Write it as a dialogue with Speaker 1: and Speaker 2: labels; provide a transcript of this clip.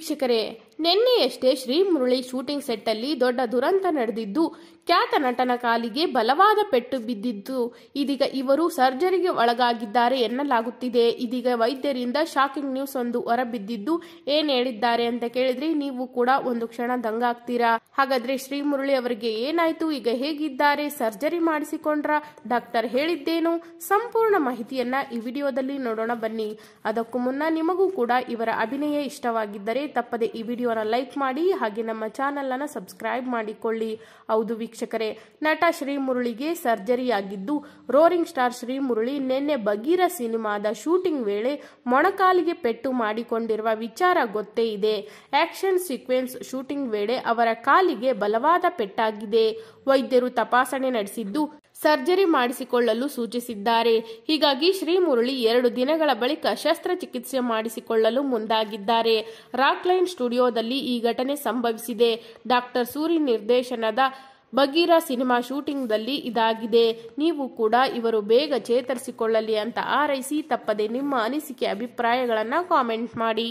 Speaker 1: ವೀಕ್ಷಕರೇ ನಿನ್ನೆಯಷ್ಟೇ Shri shooting shooting ಸೆಟ್ಟಲ್ಲಿ ದೊಡ್ಡ ದುರಂತ ನಡೆದಿದ್ದು ಖ್ಯಾತ ನಟನ ಕಾಲಿಗೆ ಬಲವಾದ ಪೆಟ್ಟು ಬಿದ್ದಿದ್ದು ಇದೀಗ ಇವರು ಸರ್ಜರಿಗೆ ಒಳಗಾಗಿದ್ದಾರೆ ಎನ್ನಲಾಗುತ್ತಿದೆ ಇದೀಗ ವೈದ್ಯರಿಂದ ಶಾಕಿಂಗ್ ನ್ಯೂಸ್ ಒಂದು ಹೊರಬಿದ್ದಿದ್ದು ಏನ್ ಹೇಳಿದ್ದಾರೆ ಅಂತ ಕೇಳಿದ್ರೆ ನೀವು ಕೂಡ ಒಂದು ಕ್ಷಣ ದಂಗಾಗ್ತೀರಾ ಹಾಗಾದ್ರೆ ಶ್ರೀ ಮುರುಳಿ ಅವರಿಗೆ ಏನಾಯ್ತು ಈಗ ಹೇಗಿದ್ದಾರೆ ಸರ್ಜರಿ ಮಾಡಿಸಿಕೊಂಡ್ರ ಡಾಕ್ಟರ್ ಹೇಳಿದ್ದೇನು ಸಂಪೂರ್ಣ ಮಾಹಿತಿಯನ್ನ ಈ ವಿಡಿಯೋದಲ್ಲಿ ನೋಡೋಣ ಬನ್ನಿ ಅದಕ್ಕೂ ಮುನ್ನ ನಿಮಗೂ ಕೂಡ ಇವರ ಅಭಿನಯ ಇಷ್ಟವಾಗಿದ್ದರೆ ತಪ್ಪದೆ ಈ ವಿಡಿಯೋನ ಲೈಕ್ ಮಾಡಿ ಹಾಗೆ ನಮ್ಮ ಅನ್ನ ಸಬ್ಸ್ಕ್ರೈಬ್ ಮಾಡಿಕೊಳ್ಳಿ ಹೌದು ವೀಕ್ಷಕರೇ ನಟ ಸರ್ಜರಿ ಆಗಿದ್ದು ರೋರಿಂಗ್ ಸ್ಟಾರ್ ಶ್ರೀಮುರುಳಿ ನಿನ್ನೆ ಬಗೀರ ಸಿನಿಮಾದ ಶೂಟಿಂಗ್ ವೇಳೆ ಮೊಣಕಾಲಿಗೆ ಪೆಟ್ಟು ಮಾಡಿಕೊಂಡಿರುವ ವಿಚಾರ ಗೊತ್ತೇ ಇದೆ ಆಕ್ಷನ್ ಸೀಕ್ವೆನ್ಸ್ ಶೂಟಿಂಗ್ ವೇಳೆ ಅವರ ಕಾಲಿಗೆ ಬಲವಾದ ಪೆಟ್ಟಾಗಿದೆ ವೈದ್ಯರು ತಪಾಸಣೆ ನಡೆಸಿದ್ದು ಸರ್ಜರಿ ಮಾಡಿಸಿಕೊಳ್ಳಲು ಸೂಚಿಸಿದ್ದಾರೆ ಹೀಗಾಗಿ ಶ್ರೀಮುರಳಿ ಎರಡು ದಿನಗಳ ಬಳಿಕ ಶಸ್ತ್ರಚಿಕಿತ್ಸೆ ಮಾಡಿಸಿಕೊಳ್ಳಲು ಮುಂದಾಗಿದ್ದಾರೆ ರಾಕ್ಲೈನ್ ಸ್ಟುಡಿಯೋದಲ್ಲಿ ಈ ಘಟನೆ ಸಂಭವಿಸಿದೆ ಡಾಕ್ಟರ್ ಸೂರಿ ನಿರ್ದೇಶನದ ಬಗೀರ ಸಿನಿಮಾ ಶೂಟಿಂಗ್ದಲ್ಲಿ ಇದಾಗಿದೆ ನೀವು ಕೂಡ ಇವರು ಬೇಗ ಚೇತರಿಸಿಕೊಳ್ಳಲಿ ಅಂತ ಆರೈಸಿ ತಪ್ಪದೆ ನಿಮ್ಮ ಅನಿಸಿಕೆ ಅಭಿಪ್ರಾಯಗಳನ್ನು ಕಾಮೆಂಟ್ ಮಾಡಿ